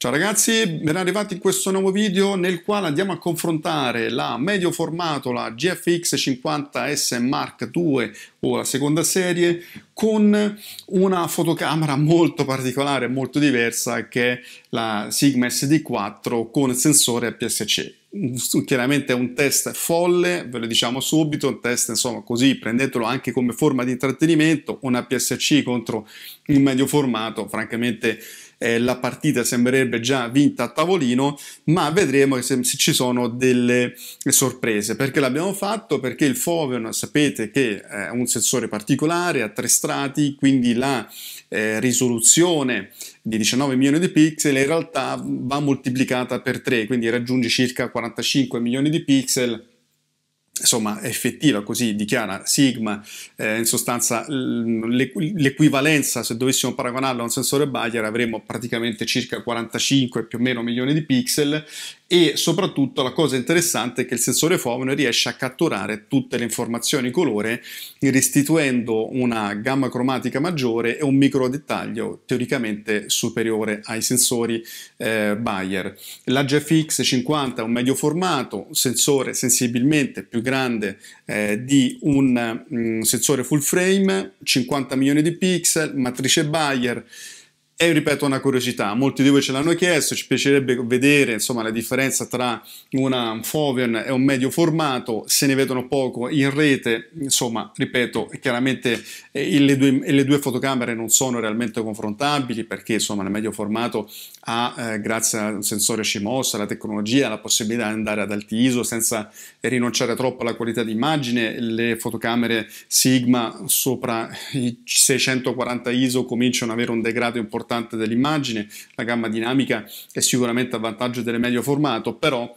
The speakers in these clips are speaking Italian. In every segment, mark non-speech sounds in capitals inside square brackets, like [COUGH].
Ciao ragazzi, ben arrivati in questo nuovo video nel quale andiamo a confrontare la medio formato, la GFX 50S Mark II o la seconda serie con una fotocamera molto particolare, molto diversa che è la Sigma SD4 con sensore APS-C chiaramente è un test folle, ve lo diciamo subito, un test insomma così, prendetelo anche come forma di intrattenimento, una PSC contro un medio formato, francamente eh, la partita sembrerebbe già vinta a tavolino, ma vedremo se, se ci sono delle sorprese. Perché l'abbiamo fatto? Perché il Foveon sapete che è un sensore particolare, a tre strati, quindi la eh, risoluzione di 19 milioni di pixel in realtà va moltiplicata per 3, quindi raggiunge circa 45 milioni di pixel insomma, effettiva, così dichiara Sigma, eh, in sostanza l'equivalenza, se dovessimo paragonarlo a un sensore Bayer, avremmo praticamente circa 45 più o meno milioni di pixel e soprattutto la cosa interessante è che il sensore fomone riesce a catturare tutte le informazioni colore restituendo una gamma cromatica maggiore e un micro dettaglio teoricamente superiore ai sensori eh, Bayer. La GFX 50 è un medio formato, sensore sensibilmente più grande eh, di un, un mm, sensore full frame, 50 milioni di pixel, matrice Bayer è, ripeto, una curiosità. Molti di voi ce l'hanno chiesto, ci piacerebbe vedere insomma, la differenza tra una, un Foveon e un medio formato, se ne vedono poco in rete, insomma, ripeto, chiaramente eh, le, due, le, due, fotocamere non sono realmente confrontabili perché insomma, il medio formato ha, eh, grazie un sensore CMOS, alla tecnologia, la possibilità di andare ad alti ISO senza rinunciare troppo alla qualità d'immagine. le fotocamere Sigma sopra i 640 ISO cominciano ad avere un degrado importante importante dell'immagine, la gamma dinamica è sicuramente a vantaggio delle medio formato, però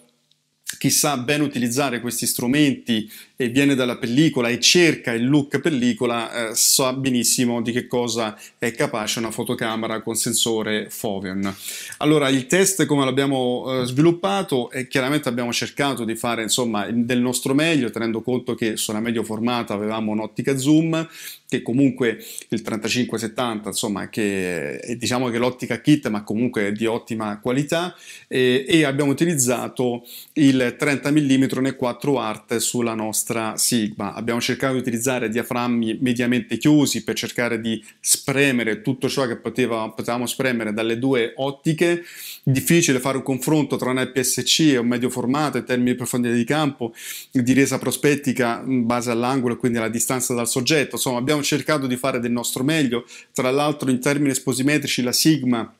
chi sa ben utilizzare questi strumenti e viene dalla pellicola e cerca il look pellicola eh, sa benissimo di che cosa è capace una fotocamera con sensore Foveon. Allora il test come l'abbiamo eh, sviluppato e chiaramente abbiamo cercato di fare insomma del nostro meglio tenendo conto che sulla medio formata avevamo un'ottica zoom che comunque il 3570 insomma che è, diciamo che l'ottica kit ma comunque è di ottima qualità e, e abbiamo utilizzato il 30 mm nel 4 art sulla nostra Sigma abbiamo cercato di utilizzare diaframmi mediamente chiusi per cercare di spremere tutto ciò che poteva, potevamo spremere dalle due ottiche difficile fare un confronto tra un PSC e un medio formato in termini di profondità di campo di resa prospettica in base all'angolo e quindi alla distanza dal soggetto insomma abbiamo abbiamo cercato di fare del nostro meglio, tra l'altro in termini esposimetrici la sigma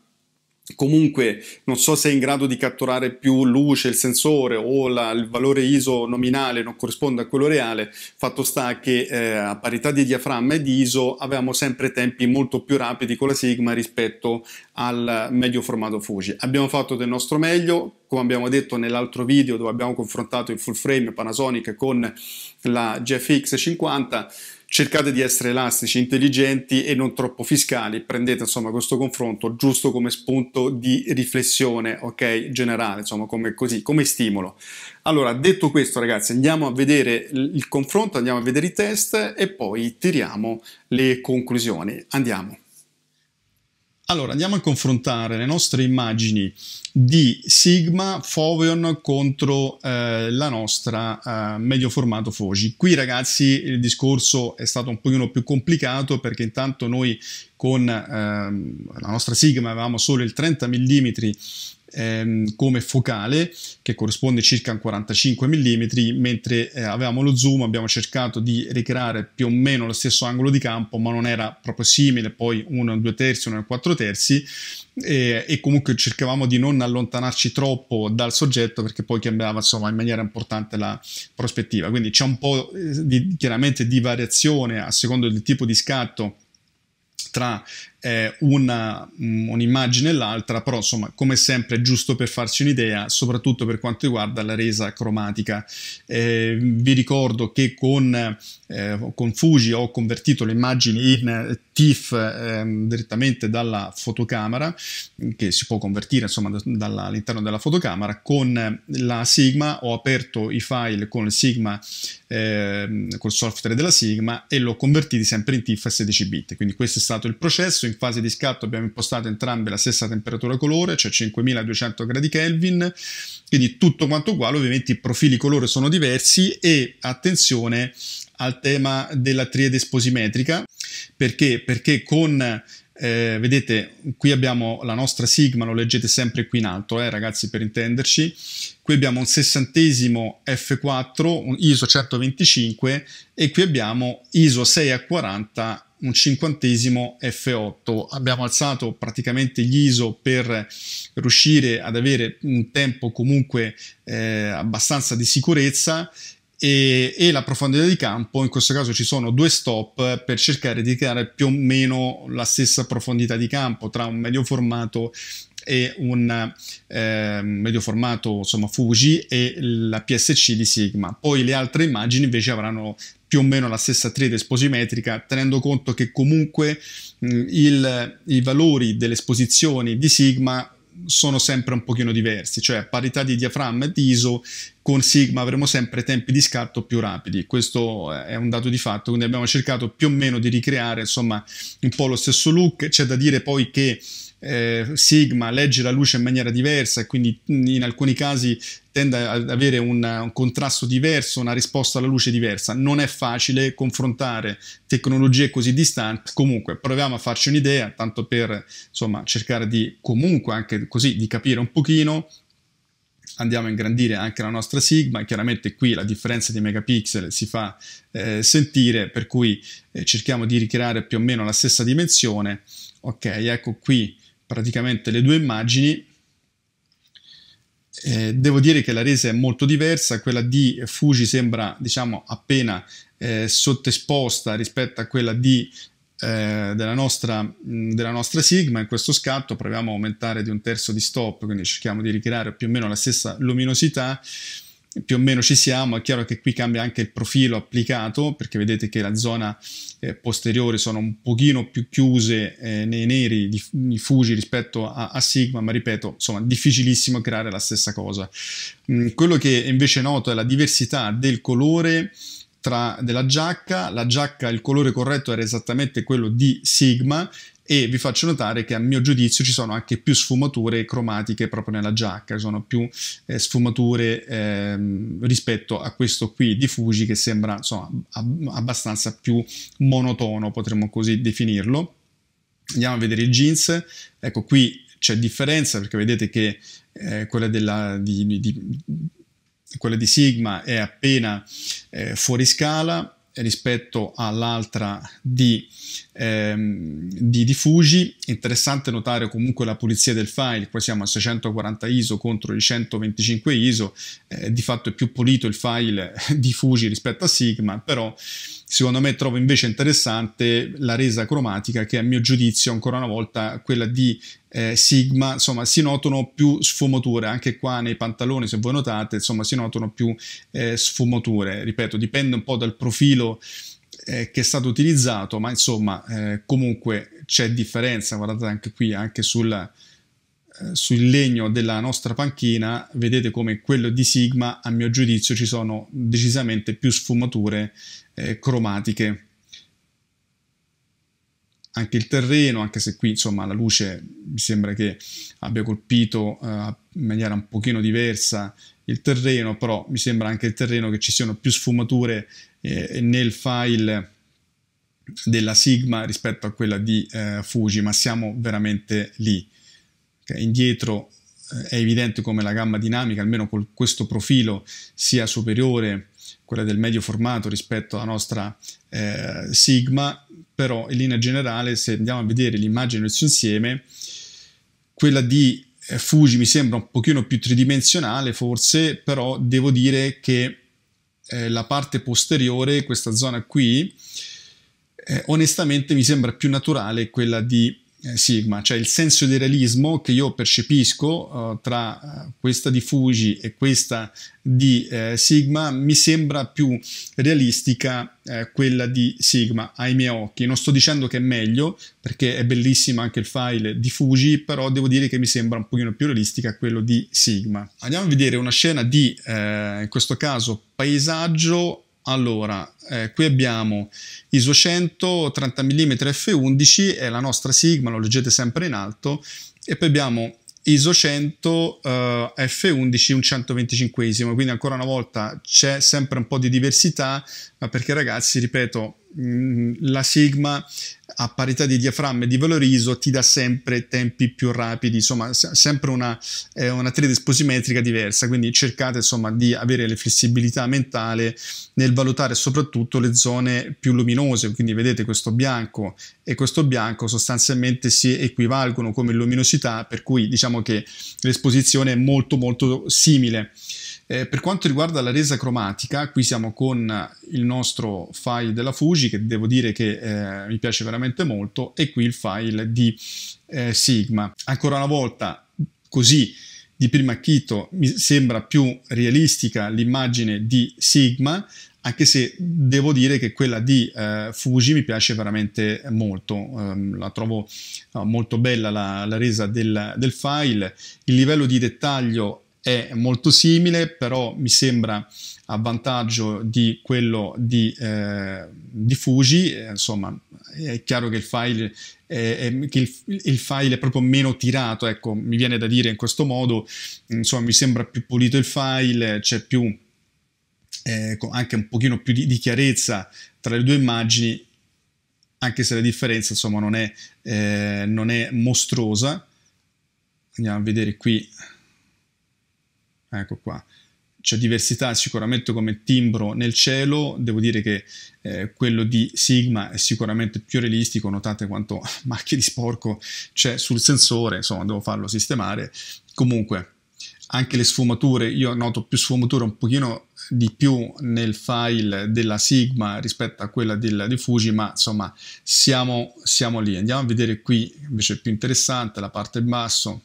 comunque non so se è in grado di catturare più luce il sensore o la, il valore ISO nominale non corrisponde a quello reale, fatto sta che eh, a parità di diaframma e di ISO avevamo sempre tempi molto più rapidi con la Sigma rispetto al medio formato Fuji. Abbiamo fatto del nostro meglio, come abbiamo detto nell'altro video dove abbiamo confrontato il full frame Panasonic con la GFX 50 cercate di essere elastici, intelligenti e non troppo fiscali, prendete insomma questo confronto giusto come spunto di riflessione, ok, generale, insomma come così, come stimolo. Allora, detto questo ragazzi, andiamo a vedere il confronto, andiamo a vedere i test e poi tiriamo le conclusioni. Andiamo. Allora, andiamo a confrontare le nostre immagini di Sigma Foveon contro eh, la nostra eh, medio formato Foci. Qui ragazzi il discorso è stato un pochino più complicato perché intanto noi con ehm, la nostra Sigma avevamo solo il 30 mm ehm, come focale che corrisponde circa a 45 mm, mentre eh, avevamo lo zoom abbiamo cercato di ricreare più o meno lo stesso angolo di campo, ma non era proprio simile, poi 1 2 terzi, 1 4 terzi e, e, comunque cercavamo di non allontanarci troppo dal soggetto perché poi cambiava insomma in maniera importante la prospettiva, quindi c'è un po' eh, di, chiaramente di variazione a secondo del tipo di scatto tra eh, una, mm, un'immagine e l'altra, però insomma come sempre giusto per farsi un'idea, soprattutto per quanto riguarda la resa cromatica. Eh, vi ricordo che con, eh, con, Fuji ho convertito le immagini in eh, TIFF ehm, direttamente dalla fotocamera, che si può convertire insomma da, dalla, all'interno della fotocamera, con la Sigma ho aperto i file con il Sigma, ehm, col software della Sigma e l'ho convertiti sempre in TIFF a 16 bit, quindi questo è stato il processo in fase di scatto abbiamo impostato entrambe la stessa temperatura colore, cioè 5200 gradi Kelvin, quindi tutto quanto uguale, ovviamente i profili colore sono diversi e attenzione al tema della triade sposimetrica, perché? Perché con eh, vedete, qui abbiamo la nostra sigma, lo leggete sempre qui in alto, eh, ragazzi, per intenderci. Qui abbiamo un sessantesimo F4, un ISO 125 e qui abbiamo ISO 6 a 40 un cinquantesimo F8. Abbiamo alzato praticamente gli ISO per riuscire ad avere un tempo comunque eh, abbastanza di sicurezza e, e, la profondità di campo, in questo caso ci sono due stop per cercare di creare più o meno la stessa profondità di campo tra un medio formato e un eh, medio formato insomma Fuji e la PSC di Sigma. Poi le altre immagini invece avranno più o meno la stessa triade esposimetrica, tenendo conto che comunque mh, il, i valori delle esposizioni di Sigma sono sempre un pochino diversi, cioè a parità di diaframma e di ISO con Sigma avremo sempre tempi di scatto più rapidi, questo è un dato di fatto, quindi abbiamo cercato più o meno di ricreare insomma un po' lo stesso look, c'è da dire poi che eh, Sigma legge la luce in maniera diversa e quindi mm, in alcuni casi tende ad avere un, un, contrasto diverso, una risposta alla luce diversa. Non è facile confrontare tecnologie così distanti. Comunque, proviamo a farci un'idea, tanto per insomma, cercare di comunque anche così di capire un pochino. Andiamo a ingrandire anche la nostra Sigma, chiaramente qui la differenza di megapixel si fa eh, sentire, per cui eh, cerchiamo di ricreare più o meno la stessa dimensione. Ok, ecco qui praticamente le due immagini. Eh, devo dire che la resa è molto diversa, quella di Fuji sembra diciamo appena eh, sottesposta rispetto a quella di, eh, della, nostra, mh, mm, della nostra Sigma. In questo scatto proviamo a aumentare di un terzo di stop, quindi cerchiamo di ricreare più o meno la stessa luminosità più o meno ci siamo, è chiaro che qui cambia anche il profilo applicato perché vedete che la zona eh, posteriore sono un pochino più chiuse eh, nei neri di, Fuji rispetto a, a, Sigma, ma ripeto, insomma, difficilissimo creare la stessa cosa. Mm, quello che invece noto è la diversità del colore tra, della giacca, la giacca, il colore corretto era esattamente quello di Sigma, e vi faccio notare che a mio giudizio ci sono anche più sfumature cromatiche proprio nella giacca, sono più eh, sfumature eh, rispetto a questo qui di Fuji che sembra insomma, ab- abbastanza più monotono, potremmo così definirlo. Andiamo a vedere il jeans, ecco qui c'è differenza perché vedete che eh, quella della, di, di, di, quella di Sigma è appena eh, fuori scala, rispetto all'altra di, ehm, di, di Fuji. Interessante notare comunque la pulizia del file, qua siamo a 640 ISO contro i 125 ISO, eh, di fatto è più pulito il file [LAUGHS] di Fuji rispetto a Sigma, però Secondo me trovo invece interessante la resa cromatica che a mio giudizio ancora una volta quella di eh, Sigma, insomma si notano più sfumature, anche qua nei pantaloni se voi notate, insomma si notano più eh, sfumature, ripeto dipende un po' dal profilo eh, che è stato utilizzato, ma insomma eh, comunque c'è differenza, guardate anche qui, anche sulla eh, sul legno della nostra panchina vedete come quello di Sigma a mio giudizio ci sono decisamente più sfumature eh, cromatiche anche il terreno anche se qui insomma la luce mi sembra che abbia colpito eh, in maniera un pochino diversa il terreno però mi sembra anche il terreno che ci siano più sfumature eh, nel file della Sigma rispetto a quella di eh, Fuji ma siamo veramente lì Okay? Indietro eh, è evidente come la gamma dinamica, almeno con questo profilo, sia superiore quella del medio formato rispetto alla nostra eh, Sigma, però in linea generale se andiamo a vedere l'immagine nel suo insieme, quella di eh, Fuji mi sembra un pochino più tridimensionale forse, però devo dire che eh, la parte posteriore, questa zona qui, eh, onestamente mi sembra più naturale quella di eh, Sigma, cioè il senso di realismo che io percepisco uh, tra eh, questa di Fuji e questa di eh, Sigma mi sembra più realistica eh, quella di Sigma ai miei occhi. Non sto dicendo che è meglio perché è bellissima anche il file di Fuji, però devo dire che mi sembra un pochino più realistica quello di Sigma. Andiamo a vedere una scena di, eh, in questo caso, paesaggio allora, eh, qui abbiamo ISO 100, 30 mm F11, è la nostra Sigma, lo leggete sempre in alto, e poi abbiamo ISO 100 eh, F11 un 125 esimo quindi ancora una volta c'è sempre un po' di diversità ma perché ragazzi ripeto Mm, la Sigma a parità di diaframma e di valoriso ti dà sempre tempi più rapidi, insomma sempre una, eh, una triade sposimetrica diversa, quindi cercate insomma di avere le flessibilità mentale nel valutare soprattutto le zone più luminose, quindi vedete questo bianco e questo bianco sostanzialmente si equivalgono come luminosità, per cui diciamo che l'esposizione è molto molto simile. Eh, per quanto riguarda la resa cromatica, qui siamo con il nostro file della Fuji che devo dire che eh, mi piace veramente molto e qui il file di eh, Sigma. Ancora una volta così di prima acchito mi sembra più realistica l'immagine di Sigma, anche se devo dire che quella di eh, Fuji mi piace veramente molto, um, la trovo uh, molto bella la, la resa del, del, file, il livello di dettaglio è molto simile, però mi sembra a vantaggio di quello di, eh, di Fuji, eh, insomma è chiaro che il file è, è, che il, il, file è proprio meno tirato, ecco, mi viene da dire in questo modo, insomma mi sembra più pulito il file, c'è più eh, anche un pochino più di, di chiarezza tra le due immagini, anche se la differenza insomma non è, eh, non è mostruosa. Andiamo a vedere qui Ecco qua. C'è diversità sicuramente come timbro nel cielo, devo dire che eh, quello di Sigma è sicuramente più realistico, notate quanto [LAUGHS] macchie di sporco c'è sul sensore, insomma devo farlo sistemare. Comunque, anche le sfumature, io noto più sfumature un pochino di più nel file della Sigma rispetto a quella del, di Fuji, ma insomma siamo, siamo lì. Andiamo a vedere qui, invece più interessante, la parte in basso,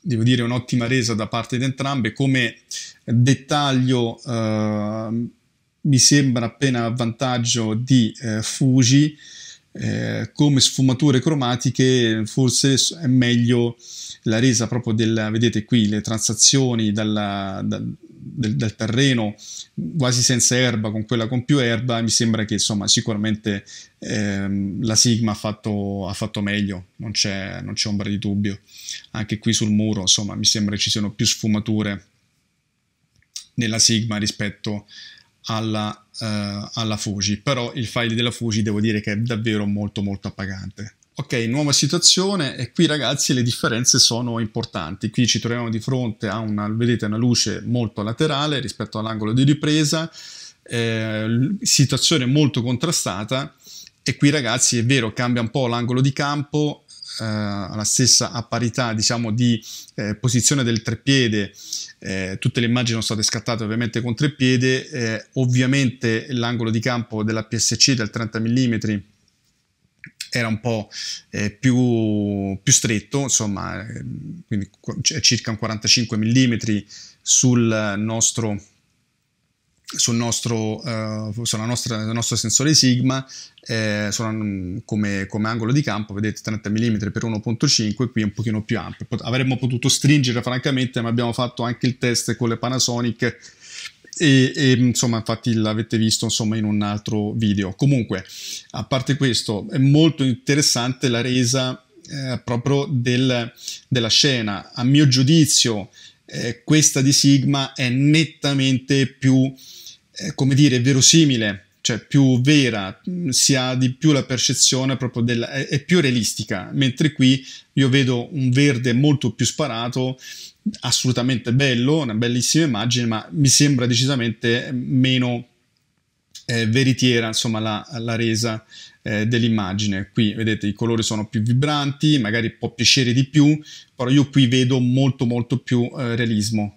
devo dire un'ottima resa da parte di entrambe. Come dettaglio eh, mi sembra appena a vantaggio di eh, Fuji, eh, come sfumature cromatiche forse è meglio la resa proprio della, vedete qui, le transazioni dalla, da, del, del, terreno quasi senza erba con quella con più erba, mi sembra che insomma sicuramente ehm, la Sigma ha fatto, ha fatto meglio, non c'è, non c'è ombra di dubbio. Anche qui sul muro insomma mi sembra ci siano più sfumature nella Sigma rispetto alla, eh, alla Fuji, però il file della Fuji devo dire che è davvero molto molto appagante. Ok, nuova situazione e qui ragazzi le differenze sono importanti. Qui ci troviamo di fronte a una, vedete, una luce molto laterale rispetto all'angolo di ripresa, eh, situazione molto contrastata e qui ragazzi è vero cambia un po' l'angolo di campo, eh, alla stessa a parità diciamo di eh, posizione del treppiede, eh, tutte le immagini sono state scattate ovviamente con treppiede, eh, ovviamente l'angolo di campo della PSC del 30 mm era un po' eh, più, più, stretto, insomma, eh, quindi circa un 45 mm sul nostro, sul nostro, uh, sulla nostra, sul nostro sensore Sigma eh, sono, mm, come, come, angolo di campo vedete 30 mm x 1.5 qui è un pochino più ampio Pot- avremmo potuto stringere francamente ma abbiamo fatto anche il test con le Panasonic e, e, insomma infatti l'avete visto insomma in un altro video comunque a parte questo è molto interessante la resa eh, proprio del, della scena a mio giudizio eh, questa di Sigma è nettamente più eh, come dire verosimile cioè più vera, mm, si ha di più la percezione proprio della, è, è più realistica, mentre qui io vedo un verde molto più sparato, assolutamente bello, una bellissima immagine, ma mi sembra decisamente eh, meno eh, veritiera, insomma, la, la resa eh, dell'immagine. Qui vedete i colori sono più vibranti, magari può piacere di più, però io qui vedo molto molto più eh, realismo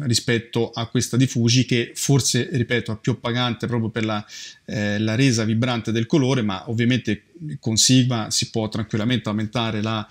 rispetto a questa di Fuji che forse, ripeto, è più appagante proprio per la, eh, la resa vibrante del colore, ma ovviamente con Sigma si può tranquillamente aumentare la,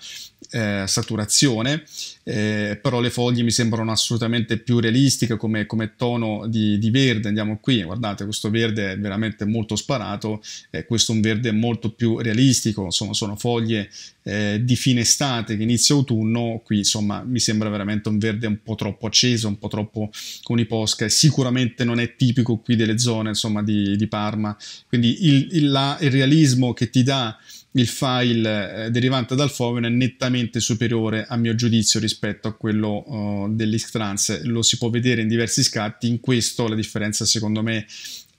eh, saturazione, eh, però le foglie mi sembrano assolutamente più realistiche come, come tono di, di, verde. Andiamo qui, guardate, questo verde è veramente molto sparato, eh, questo è un verde molto più realistico, insomma sono foglie eh, di fine estate che inizia autunno, qui insomma mi sembra veramente un verde un po' troppo acceso, un po' troppo con i posca e sicuramente non è tipico qui delle zone insomma di, di Parma, quindi il, il, la, il realismo che ti dà il file eh, derivante dal Foven è nettamente superiore a mio giudizio rispetto a quello uh, oh, dell'Xtrans. Lo si può vedere in diversi scatti, in questo la differenza secondo me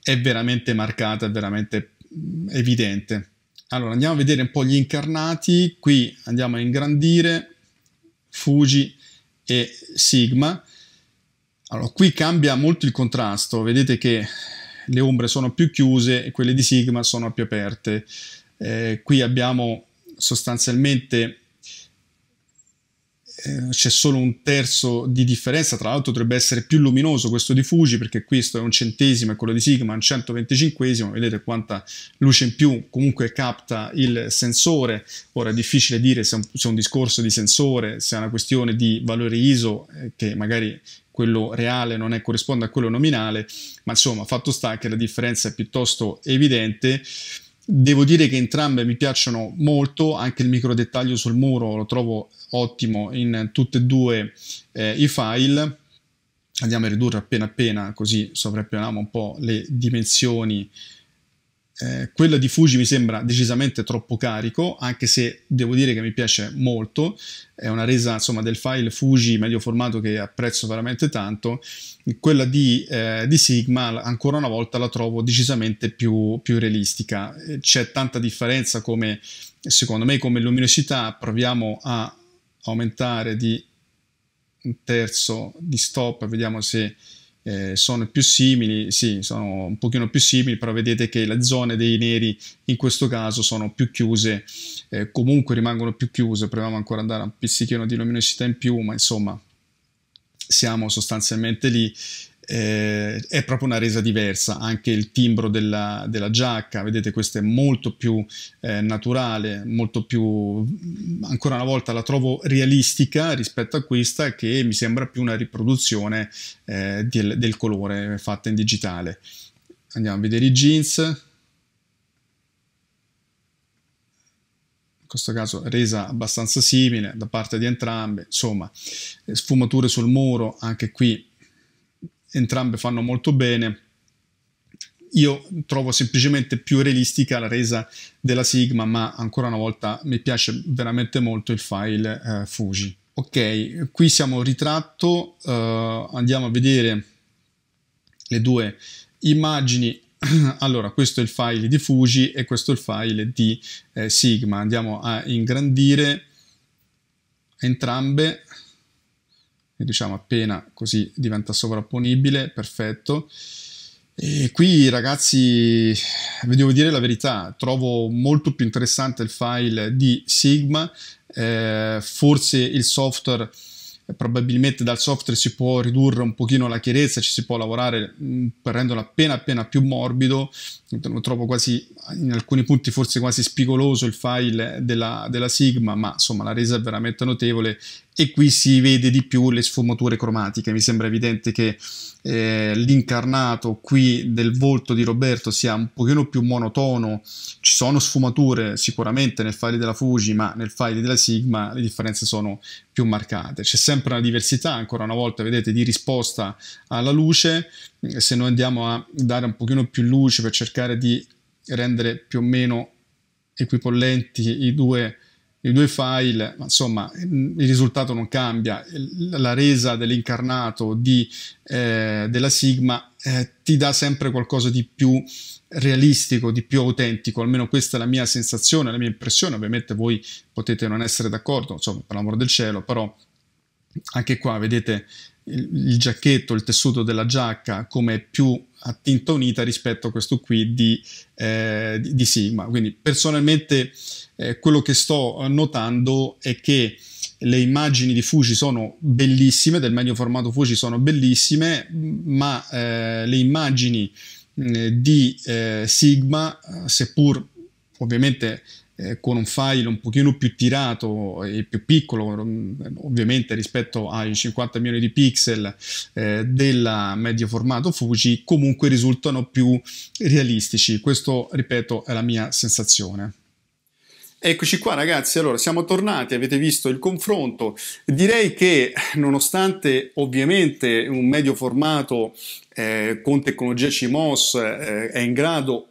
è veramente marcata, è veramente mm, evidente. Allora andiamo a vedere un po' gli incarnati, qui andiamo a ingrandire Fuji e Sigma. Allora, qui cambia molto il contrasto, vedete che le ombre sono più chiuse e quelle di Sigma sono più aperte. Eh, qui abbiamo sostanzialmente eh, c'è solo un terzo di differenza, tra l'altro dovrebbe essere più luminoso questo di Fuji perché questo è un centesimo e quello di Sigma è un 125 esimo vedete quanta luce in più comunque capta il sensore, ora è difficile dire se è un, se è un discorso di sensore, se è una questione di valore ISO eh, che magari quello reale non è, corrisponde a quello nominale, ma insomma fatto sta che la differenza è piuttosto evidente Devo dire che entrambe mi piacciono molto, anche il micro dettaglio sul muro lo trovo ottimo in tutti e due eh, i file. Andiamo a ridurre appena appena così sovrappianiamo un po' le dimensioni eh, quella di Fuji mi sembra decisamente troppo carico, anche se devo dire che mi piace molto, è una resa insomma, del file Fuji meglio formato che apprezzo veramente tanto. Quella di, eh, di Sigma ancora una volta la trovo decisamente più, più, realistica, c'è tanta differenza come secondo me come luminosità proviamo a aumentare di un terzo di stop, vediamo se eh, sono più simili, sì, sono un pochino più simili, però vedete che le zone dei neri in questo caso sono più chiuse, eh, comunque rimangono più chiuse, proviamo ancora ad andare a un pizzichino di luminosità in più, ma insomma siamo sostanzialmente lì eh, è proprio una resa diversa, anche il timbro della, della giacca, vedete questa è molto più eh, naturale, molto più, mm, ancora una volta la trovo realistica rispetto a questa che mi sembra più una riproduzione eh, del, del colore fatta in digitale. Andiamo a vedere i jeans, in questo caso resa abbastanza simile da parte di entrambe, insomma eh, sfumature sul muro, anche qui entrambe fanno molto bene. Io trovo semplicemente più realistica la resa della Sigma, ma ancora una volta mi piace veramente molto il file eh, Fuji. Ok, qui siamo ritratto, eh, andiamo a vedere le due immagini. [CLEARS THROAT] allora, questo è il file di Fuji e questo è il file di eh, Sigma. Andiamo a ingrandire entrambe diciamo appena così diventa sovrapponibile, perfetto. E qui ragazzi, vi devo dire la verità, trovo molto più interessante il file di Sigma, eh, forse il software probabilmente dal software si può ridurre un pochino la chiarezza, ci si può lavorare mm, per renderlo appena appena più morbido, lo trovo quasi in alcuni punti forse quasi spigoloso il file della, della Sigma, ma insomma la resa è veramente notevole e qui si vede di più le sfumature cromatiche. Mi sembra evidente che eh, l'incarnato qui del volto di Roberto sia un pochino più monotono. Ci sono sfumature sicuramente nel file della Fuji, ma nel file della Sigma le differenze sono più marcate. C'è sempre una diversità, ancora una volta, vedete, di risposta alla luce. Se noi andiamo a dare un pochino più luce per cercare di rendere più o meno equipollenti i due i due file, insomma, mm, il risultato non cambia, la resa dell'incarnato di, eh, della Sigma eh, ti dà sempre qualcosa di più realistico, di più autentico, almeno questa è la mia sensazione, la mia impressione, ovviamente voi potete non essere d'accordo, insomma, per l'amor del cielo, però anche qua vedete il, il giacchetto, il tessuto della giacca come più a tinta unita rispetto a questo qui di, eh, di, di Sigma. Quindi personalmente eh, quello che sto eh, notando è che le immagini di Fuji sono bellissime, del medio formato Fuji sono bellissime, ma eh, le immagini di eh, Sigma, eh, seppur ovviamente eh, con un file un pochino più tirato e più piccolo, ovviamente rispetto ai 50 milioni di pixel eh, del medio formato Fuji, comunque risultano più realistici. Questo, ripeto, è la mia sensazione. Eccoci qua ragazzi, allora siamo tornati, avete visto il confronto. Direi che nonostante ovviamente un medio formato eh, con tecnologia CMOS eh, è in grado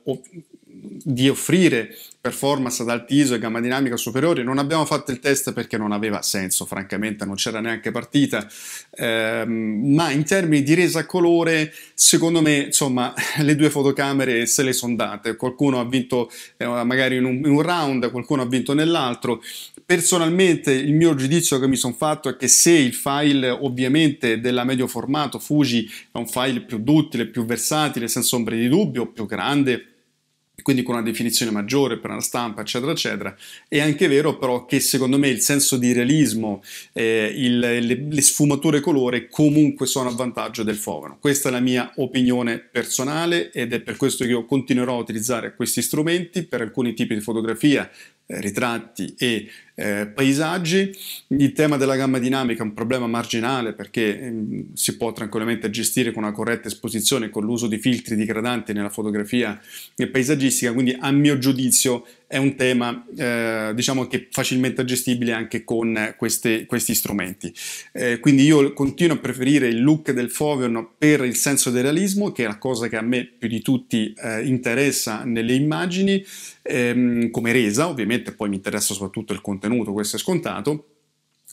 di offrire performance ad alti ISO e gamma dinamica superiori. Non abbiamo fatto il test perché non aveva senso, francamente, non c'era neanche partita. Eh, ma in termini di resa colore, secondo me, insomma, [LAUGHS] le due fotocamere se le sono date. Qualcuno ha vinto eh, magari in un, in un, round, qualcuno ha vinto nell'altro. Personalmente, il mio giudizio che mi sono fatto è che se il file, ovviamente, della medio formato Fuji è un file più duttile, più versatile, senza ombre di dubbio, più grande quindi con una definizione maggiore per la stampa, eccetera, eccetera. È anche vero però che secondo me il senso di realismo, eh, il, le, le, sfumature colore comunque sono a vantaggio del fovano. Questa è la mia opinione personale ed è per questo che io continuerò a utilizzare questi strumenti per alcuni tipi di fotografia, eh, ritratti e eh, paesaggi. Il tema della gamma dinamica è un problema marginale perché eh, si può tranquillamente gestire con una corretta esposizione con l'uso di filtri digradanti nella fotografia paesaggistica, quindi a mio giudizio è un tema eh, diciamo che facilmente gestibile anche con queste, questi strumenti. Eh, quindi io continuo a preferire il look del Foveon per il senso del realismo, che è la cosa che a me più di tutti eh, interessa nelle immagini, ehm, come resa, ovviamente poi mi interessa soprattutto il contenuto, questo è scontato,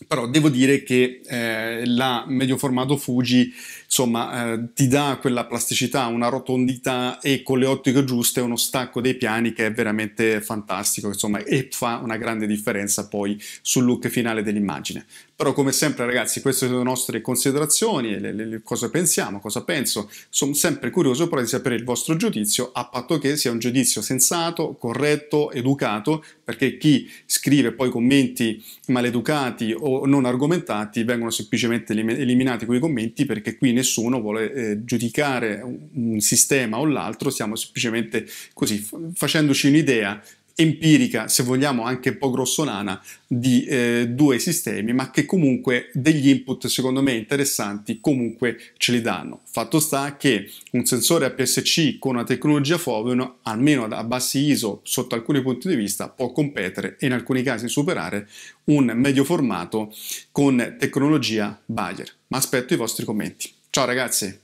però devo dire che eh, la medio formato Fuji insomma eh, ti dà quella plasticità, una rotondità e con le ottiche giuste uno stacco dei piani che è veramente fantastico, insomma, e fa una grande differenza poi sul look finale dell'immagine. Però come sempre ragazzi, queste sono le nostre considerazioni, le, le, le, cosa pensiamo, cosa penso, sono sempre curioso però di sapere il vostro giudizio, a patto che sia un giudizio sensato, corretto, educato, perché chi scrive poi commenti maleducati o non argomentati vengono semplicemente eliminati quei commenti perché qui in nessuno vuole eh, giudicare un, sistema o l'altro, stiamo semplicemente così f- facendoci un'idea empirica, se vogliamo anche un po' grossolana, di eh, due sistemi, ma che comunque degli input secondo me interessanti comunque ce li danno. Fatto sta che un sensore APS-C con una tecnologia Foveon, almeno a bassi ISO, sotto alcuni punti di vista, può competere e in alcuni casi superare un medio formato con tecnologia Bayer. Ma aspetto i vostri commenti. Ciao ragazzi!